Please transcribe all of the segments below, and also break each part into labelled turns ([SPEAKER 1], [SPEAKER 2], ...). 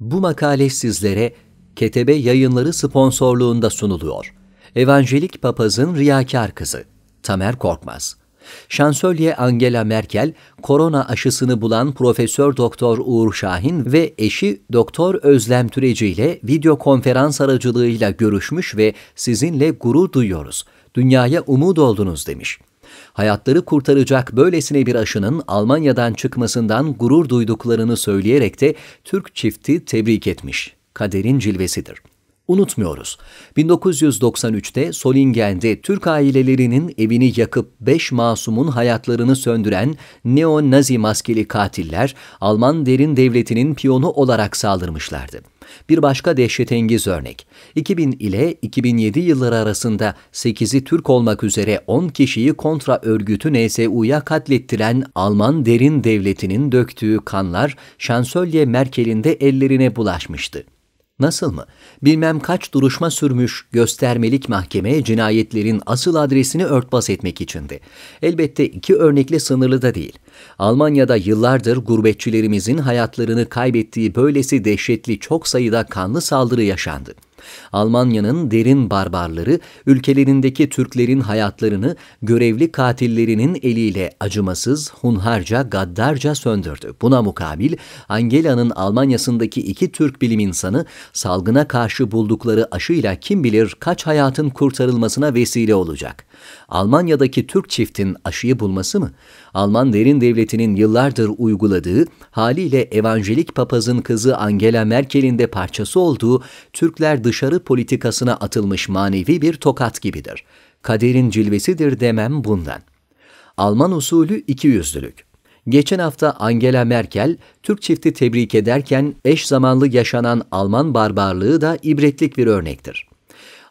[SPEAKER 1] Bu makale sizlere Ketebe Yayınları sponsorluğunda sunuluyor. Evangelik Papazın Riyakar Kızı Tamer Korkmaz Şansölye Angela Merkel, korona aşısını bulan Profesör Doktor Uğur Şahin ve eşi Doktor Özlem Türeci ile video konferans aracılığıyla görüşmüş ve sizinle gurur duyuyoruz. Dünyaya umut oldunuz demiş hayatları kurtaracak böylesine bir aşının Almanya'dan çıkmasından gurur duyduklarını söyleyerek de Türk çifti tebrik etmiş. Kaderin cilvesidir unutmuyoruz. 1993'te Solingen'de Türk ailelerinin evini yakıp 5 masumun hayatlarını söndüren neo-Nazi maskeli katiller Alman derin devletinin piyonu olarak saldırmışlardı. Bir başka dehşetengiz örnek. 2000 ile 2007 yılları arasında 8'i Türk olmak üzere 10 kişiyi kontra örgütü NSU'ya katlettiren Alman derin devletinin döktüğü kanlar Şansölye Merkel'in de ellerine bulaşmıştı. Nasıl mı? Bilmem kaç duruşma sürmüş göstermelik mahkeme cinayetlerin asıl adresini örtbas etmek içindi. Elbette iki örnekle sınırlı da değil. Almanya'da yıllardır gurbetçilerimizin hayatlarını kaybettiği böylesi dehşetli çok sayıda kanlı saldırı yaşandı. Almanya'nın derin barbarları ülkelerindeki Türklerin hayatlarını görevli katillerinin eliyle acımasız, hunharca, gaddarca söndürdü. Buna mukabil Angela'nın Almanya'sındaki iki Türk bilim insanı salgına karşı buldukları aşıyla kim bilir kaç hayatın kurtarılmasına vesile olacak. Almanya'daki Türk çiftin aşıyı bulması mı? Alman derin devletinin yıllardır uyguladığı, haliyle evanjelik papazın kızı Angela Merkel'in de parçası olduğu Türkler dışarı politikasına atılmış manevi bir tokat gibidir. Kaderin cilvesidir demem bundan. Alman usulü iki ikiyüzlülük. Geçen hafta Angela Merkel, Türk çifti tebrik ederken eş zamanlı yaşanan Alman barbarlığı da ibretlik bir örnektir.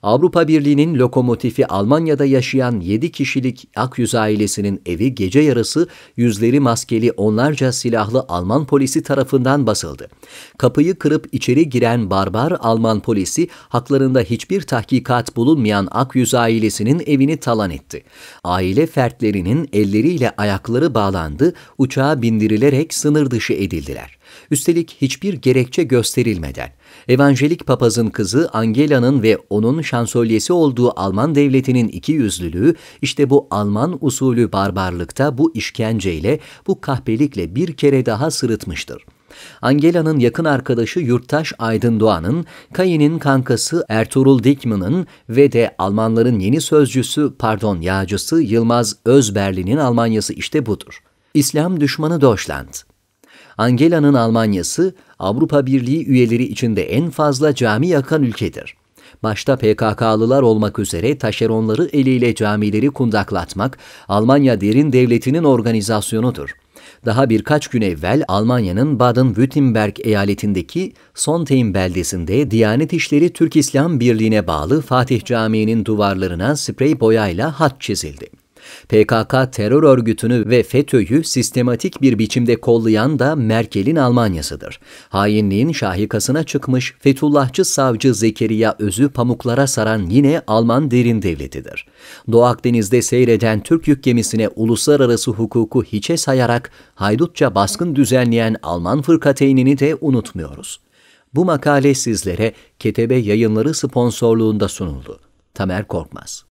[SPEAKER 1] Avrupa Birliği'nin lokomotifi Almanya'da yaşayan 7 kişilik Akyüz ailesinin evi gece yarısı yüzleri maskeli onlarca silahlı Alman polisi tarafından basıldı. Kapıyı kırıp içeri giren barbar Alman polisi haklarında hiçbir tahkikat bulunmayan Akyüz ailesinin evini talan etti. Aile fertlerinin elleriyle ayakları bağlandı, uçağa bindirilerek sınır dışı edildiler. Üstelik hiçbir gerekçe gösterilmeden. Evangelik papazın kızı Angela'nın ve onun şansölyesi olduğu Alman devletinin iki yüzlülüğü, işte bu Alman usulü barbarlıkta bu işkenceyle, bu kahpelikle bir kere daha sırıtmıştır.'' Angela'nın yakın arkadaşı yurttaş Aydın Doğan'ın, Kayin'in kankası Ertuğrul Dikman'ın ve de Almanların yeni sözcüsü pardon yağcısı Yılmaz Özberli'nin Almanyası işte budur. İslam düşmanı Deutschland. Angela'nın Almanyası Avrupa Birliği üyeleri içinde en fazla cami yakan ülkedir. Başta PKK'lılar olmak üzere taşeronları eliyle camileri kundaklatmak Almanya derin devletinin organizasyonudur. Daha birkaç gün evvel Almanya'nın Baden-Württemberg eyaletindeki Sontheim beldesinde Diyanet İşleri Türk İslam Birliği'ne bağlı Fatih Camii'nin duvarlarına sprey boyayla hat çizildi. PKK terör örgütünü ve FETÖ'yü sistematik bir biçimde kollayan da Merkel'in Almanya'sıdır. Hainliğin şahikasına çıkmış Fethullahçı savcı Zekeriya Öz'ü pamuklara saran yine Alman derin devletidir. Doğu Akdeniz'de seyreden Türk yük gemisine uluslararası hukuku hiçe sayarak haydutça baskın düzenleyen Alman fırkateynini de unutmuyoruz. Bu makale sizlere Ketebe Yayınları sponsorluğunda sunuldu. Tamer Korkmaz